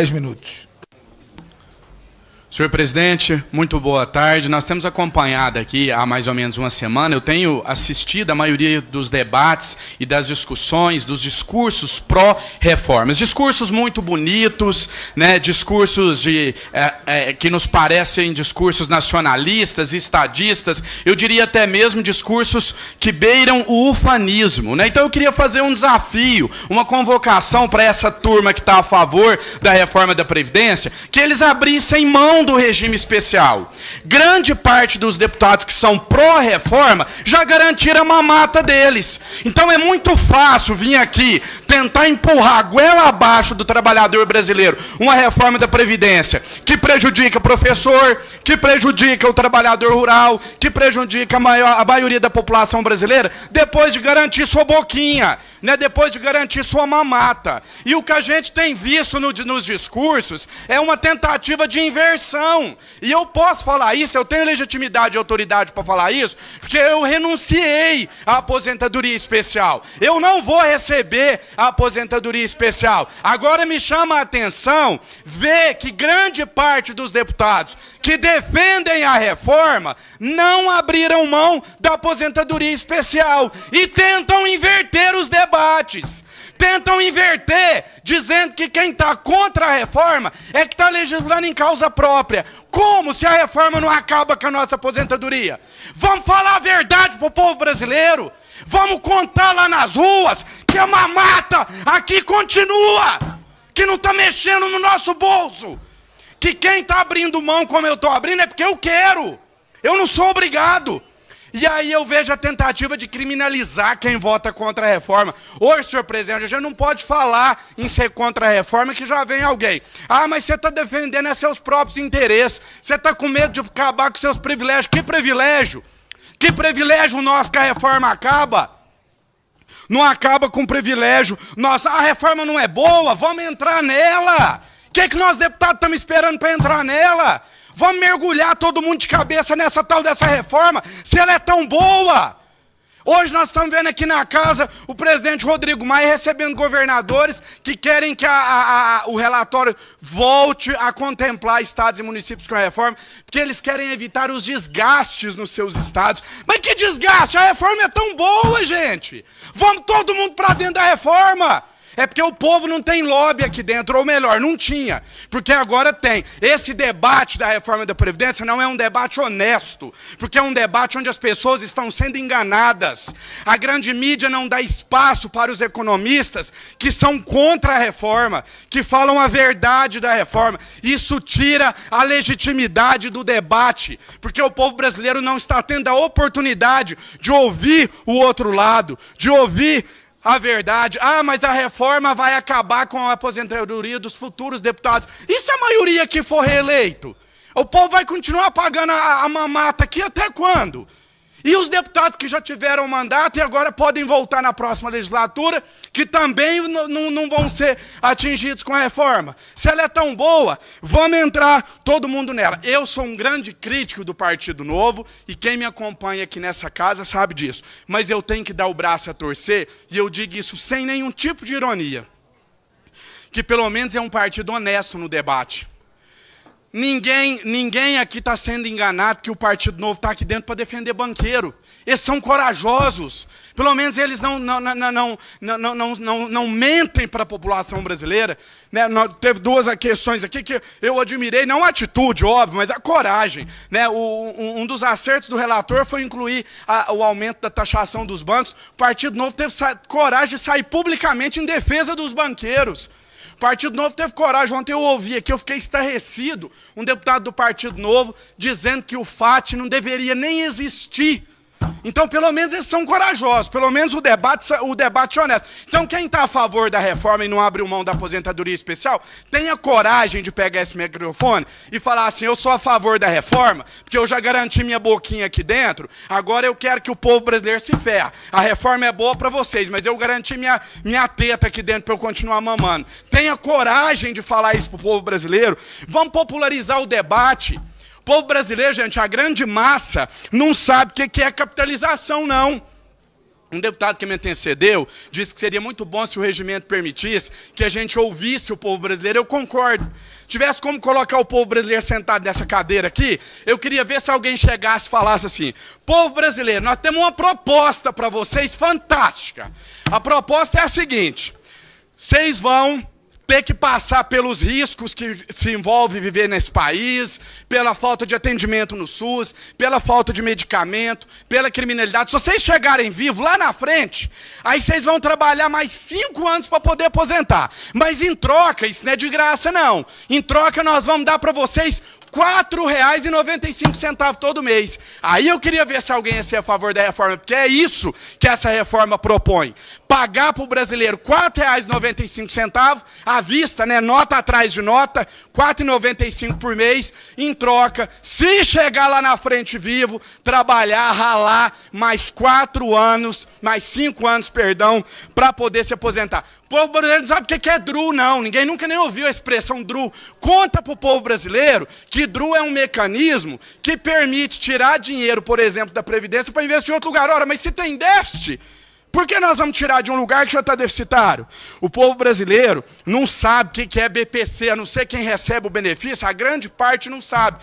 10 minutos. Senhor presidente, muito boa tarde. Nós temos acompanhado aqui há mais ou menos uma semana, eu tenho assistido a maioria dos debates e das discussões, dos discursos pró-reformas. Discursos muito bonitos, né? discursos de, é, é, que nos parecem discursos nacionalistas, estadistas, eu diria até mesmo discursos que beiram o ufanismo. Né? Então eu queria fazer um desafio, uma convocação para essa turma que está a favor da reforma da Previdência, que eles abrissem mão do regime especial. Grande parte dos deputados que são pró-reforma já garantiram a mamata deles. Então é muito fácil vir aqui tentar empurrar a goela abaixo do trabalhador brasileiro uma reforma da Previdência que prejudica o professor, que prejudica o trabalhador rural, que prejudica a, maior, a maioria da população brasileira, depois de garantir sua boquinha, né? depois de garantir sua mamata. E o que a gente tem visto no, nos discursos é uma tentativa de inversão coração. E eu posso falar isso, eu tenho legitimidade e autoridade para falar isso, porque eu renunciei à aposentadoria especial. Eu não vou receber a aposentadoria especial. Agora me chama a atenção ver que grande parte dos deputados que defendem a reforma não abriram mão da aposentadoria especial e tentam inverter os debates tentam inverter, dizendo que quem está contra a reforma é que está legislando em causa própria. Como se a reforma não acaba com a nossa aposentadoria? Vamos falar a verdade para o povo brasileiro. Vamos contar lá nas ruas que é a mamata aqui continua, que não está mexendo no nosso bolso. Que quem está abrindo mão como eu estou abrindo é porque eu quero. Eu não sou obrigado. E aí eu vejo a tentativa de criminalizar quem vota contra a reforma. Hoje, senhor presidente, a gente não pode falar em ser contra a reforma que já vem alguém. Ah, mas você está defendendo é seus próprios interesses. Você está com medo de acabar com seus privilégios. Que privilégio? Que privilégio nosso que a reforma acaba? Não acaba com privilégio. Nossa, a reforma não é boa, vamos entrar nela. O que, que nós, deputados, estamos esperando para entrar nela? Vamos mergulhar todo mundo de cabeça nessa tal dessa reforma, se ela é tão boa. Hoje nós estamos vendo aqui na casa o presidente Rodrigo Maia recebendo governadores que querem que a, a, a, o relatório volte a contemplar estados e municípios com a reforma, porque eles querem evitar os desgastes nos seus estados. Mas que desgaste? A reforma é tão boa, gente! Vamos todo mundo para dentro da reforma! É porque o povo não tem lobby aqui dentro, ou melhor, não tinha, porque agora tem. Esse debate da reforma da Previdência não é um debate honesto, porque é um debate onde as pessoas estão sendo enganadas. A grande mídia não dá espaço para os economistas que são contra a reforma, que falam a verdade da reforma. Isso tira a legitimidade do debate, porque o povo brasileiro não está tendo a oportunidade de ouvir o outro lado, de ouvir a verdade. Ah, mas a reforma vai acabar com a aposentadoria dos futuros deputados. E se a maioria que for reeleito? O povo vai continuar pagando a, a mamata aqui até quando? E os deputados que já tiveram mandato e agora podem voltar na próxima legislatura, que também não vão ser atingidos com a reforma. Se ela é tão boa, vamos entrar todo mundo nela. Eu sou um grande crítico do Partido Novo e quem me acompanha aqui nessa casa sabe disso. Mas eu tenho que dar o braço a torcer e eu digo isso sem nenhum tipo de ironia. Que pelo menos é um partido honesto no debate Ninguém, ninguém aqui está sendo enganado que o Partido Novo está aqui dentro para defender banqueiro. Eles são corajosos. Pelo menos eles não, não, não, não, não, não, não, não mentem para a população brasileira. Né? Teve duas questões aqui que eu admirei, não a atitude, óbvio, mas a coragem. Né? O, um dos acertos do relator foi incluir a, o aumento da taxação dos bancos. O Partido Novo teve coragem de sair publicamente em defesa dos banqueiros. Partido Novo teve coragem. Ontem eu ouvi aqui, eu fiquei estarrecido, um deputado do Partido Novo dizendo que o FAT não deveria nem existir então, pelo menos eles são corajosos, pelo menos o debate, o debate é honesto. Então, quem está a favor da reforma e não abre mão da aposentadoria especial, tenha coragem de pegar esse microfone e falar assim: eu sou a favor da reforma, porque eu já garanti minha boquinha aqui dentro, agora eu quero que o povo brasileiro se ferra. A reforma é boa para vocês, mas eu garanti minha, minha teta aqui dentro para eu continuar mamando. Tenha coragem de falar isso para o povo brasileiro. Vamos popularizar o debate. O povo brasileiro, gente, a grande massa não sabe o que é capitalização, não. Um deputado que me antecedeu disse que seria muito bom se o regimento permitisse que a gente ouvisse o povo brasileiro. Eu concordo. Tivesse como colocar o povo brasileiro sentado nessa cadeira aqui, eu queria ver se alguém chegasse e falasse assim: Povo brasileiro, nós temos uma proposta para vocês fantástica. A proposta é a seguinte: vocês vão ter que passar pelos riscos que se envolve viver nesse país, pela falta de atendimento no SUS, pela falta de medicamento, pela criminalidade. Se vocês chegarem vivos lá na frente, aí vocês vão trabalhar mais cinco anos para poder aposentar. Mas em troca, isso não é de graça, não. Em troca, nós vamos dar para vocês 4,95 todo mês. Aí eu queria ver se alguém ia ser a favor da reforma, porque é isso que essa reforma propõe. Pagar para o brasileiro R$ 4,95 à vista, né, nota atrás de nota, R$ 4,95 por mês, em troca, se chegar lá na frente vivo, trabalhar, ralar mais quatro anos, mais cinco anos, perdão, para poder se aposentar povo brasileiro não sabe o que é DRU, não. Ninguém nunca nem ouviu a expressão DRU. Conta para o povo brasileiro que DRU é um mecanismo que permite tirar dinheiro, por exemplo, da Previdência para investir em outro lugar. Ora, mas se tem déficit, por que nós vamos tirar de um lugar que já está deficitário? O povo brasileiro não sabe o que é BPC, a não ser quem recebe o benefício, a grande parte não sabe.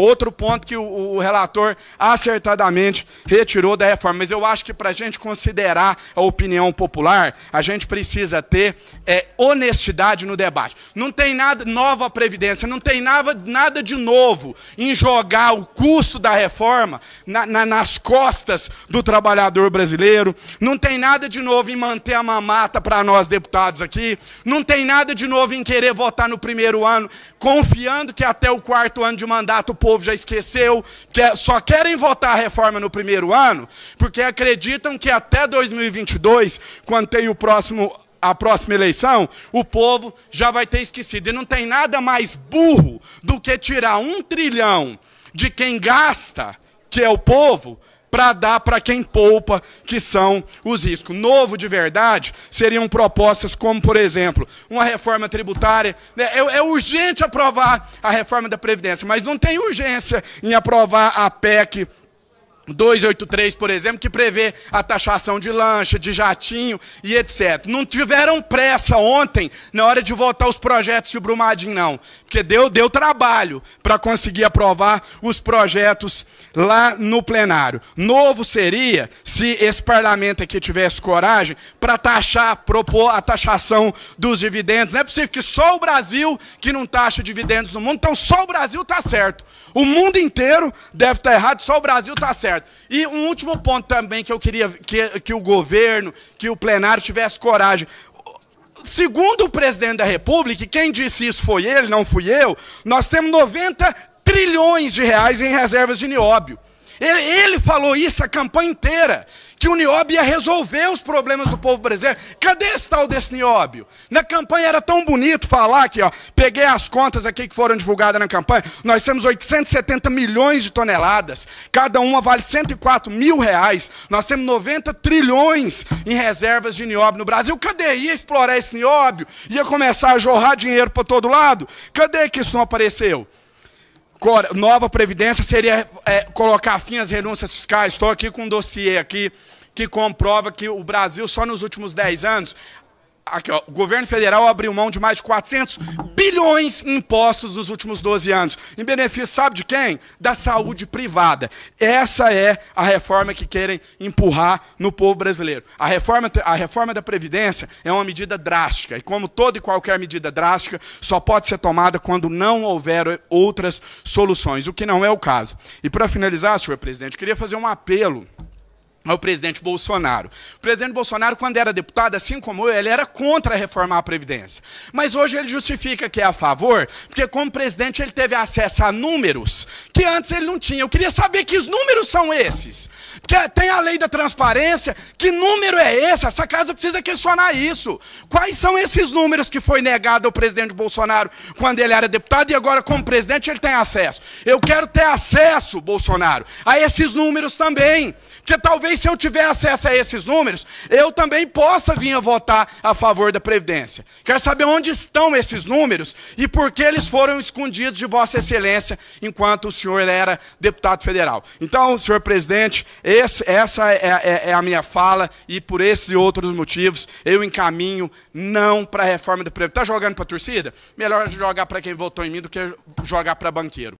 Outro ponto que o, o relator acertadamente retirou da reforma. Mas eu acho que para a gente considerar a opinião popular, a gente precisa ter é, honestidade no debate. Não tem nada nova Previdência, não tem nada, nada de novo em jogar o custo da reforma na, na, nas costas do trabalhador brasileiro, não tem nada de novo em manter a mamata para nós deputados aqui, não tem nada de novo em querer votar no primeiro ano, confiando que até o quarto ano de mandato o povo já esqueceu, que é, só querem votar a reforma no primeiro ano, porque acreditam que até 2022, quando tem o próximo a próxima eleição, o povo já vai ter esquecido. E não tem nada mais burro do que tirar um trilhão de quem gasta, que é o povo, para dar para quem poupa, que são os riscos. Novo de verdade seriam propostas como, por exemplo, uma reforma tributária. Né? É, é, urgente aprovar a reforma da Previdência, mas não tem urgência em aprovar a PEC 283, por exemplo, que prevê a taxação de lancha, de jatinho e etc. Não tiveram pressa ontem na hora de votar os projetos de Brumadinho, não. Porque deu, deu trabalho para conseguir aprovar os projetos lá no plenário. Novo seria se esse parlamento aqui tivesse coragem para taxar, propor a taxação dos dividendos. Não é possível que só o Brasil que não taxa dividendos no mundo, então só o Brasil está certo. O mundo inteiro deve estar tá errado, só o Brasil está certo certo? E um último ponto também que eu queria que, que o governo, que o plenário tivesse coragem. Segundo o presidente da República, quem disse isso foi ele, não fui eu, nós temos 90 trilhões de reais em reservas de nióbio. Ele, ele falou isso a campanha inteira, que o Nióbio ia resolver os problemas do povo brasileiro. Cadê esse tal desse Nióbio? Na campanha era tão bonito falar aqui, ó, peguei as contas aqui que foram divulgadas na campanha, nós temos 870 milhões de toneladas, cada uma vale 104 mil reais, nós temos 90 trilhões em reservas de Nióbio no Brasil. Cadê? Ia explorar esse Nióbio? Ia começar a jorrar dinheiro para todo lado? Cadê que isso não apareceu? nova previdência seria é, colocar fim às renúncias fiscais. Estou aqui com um dossiê aqui que comprova que o Brasil, só nos últimos 10 anos, Aqui, ó, o governo federal abriu mão de mais de 400 bilhões em impostos nos últimos 12 anos. Em benefício, sabe de quem? Da saúde privada. Essa é a reforma que querem empurrar no povo brasileiro. A reforma, a reforma da Previdência é uma medida drástica. E como toda e qualquer medida drástica, só pode ser tomada quando não houver outras soluções, o que não é o caso. E para finalizar, senhor presidente, queria fazer um apelo ao presidente Bolsonaro. O presidente Bolsonaro, quando era deputado, assim como eu, ele era contra reformar a Previdência. Mas hoje ele justifica que é a favor, porque como presidente ele teve acesso a números que antes ele não tinha. Eu queria saber que os números são esses. Porque tem a lei da transparência, que número é esse? Essa casa precisa questionar isso. Quais são esses números que foi negado ao presidente Bolsonaro quando ele era deputado e agora como presidente ele tem acesso? Eu quero ter acesso, Bolsonaro, a esses números também. Porque talvez talvez se eu tiver acesso a esses números, eu também possa vir a votar a favor da Previdência. Quero saber onde estão esses números e por que eles foram escondidos de Vossa Excelência enquanto o senhor era deputado federal. Então, senhor presidente, esse, essa é, é, é, é a minha fala e por esses e outros motivos eu encaminho não para a reforma da Previdência. Está jogando para a torcida? Melhor jogar para quem votou em mim do que jogar para banqueiro.